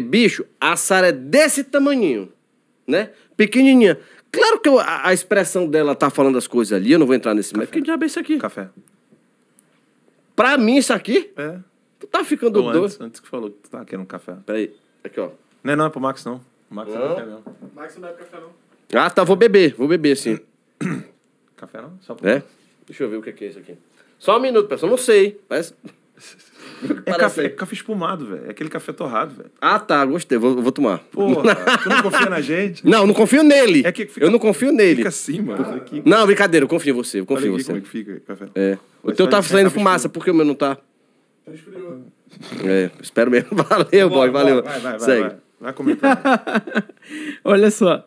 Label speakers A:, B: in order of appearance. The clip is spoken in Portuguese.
A: ter bicho, a Sara é desse tamanhinho, né? Pequenininha. Claro que eu, a, a, expressão dela tá falando as coisas ali, eu não vou entrar nesse... Café. Mas que diabo é isso aqui? Café. Pra mim, isso aqui? É. Tu tá ficando doido. Antes,
B: antes, que falou que tu tá querendo café. Peraí. Aqui, ó. Não é não, é pro Max, não. O Max não,
C: não. Max não bebe café, não.
B: Ah, tá, vou beber. Vou beber, sim. café não? Só pro É?
D: Deixa eu ver o que é, que é isso aqui. Só um minuto, pessoal. Não sei. Parece... É café, é café espumado, velho. É aquele café torrado, velho. Ah,
C: tá. Gostei. Vou, vou tomar.
D: Porra, tu não confia na gente?
C: Não, não confio nele. É que fica, eu não confio nele. Fica assim, mano. aqui, não, brincadeira. Eu confio em você. Eu confio em você. como é que fica café. É. O teu tá saindo
A: fumaça. Por que o meu não tá? Tá
C: esfriou. É, espero mesmo. Valeu, tá boy. Tá Valeu. Vai, vai, vai. Segue. Vai,
A: vai comentando. Olha só.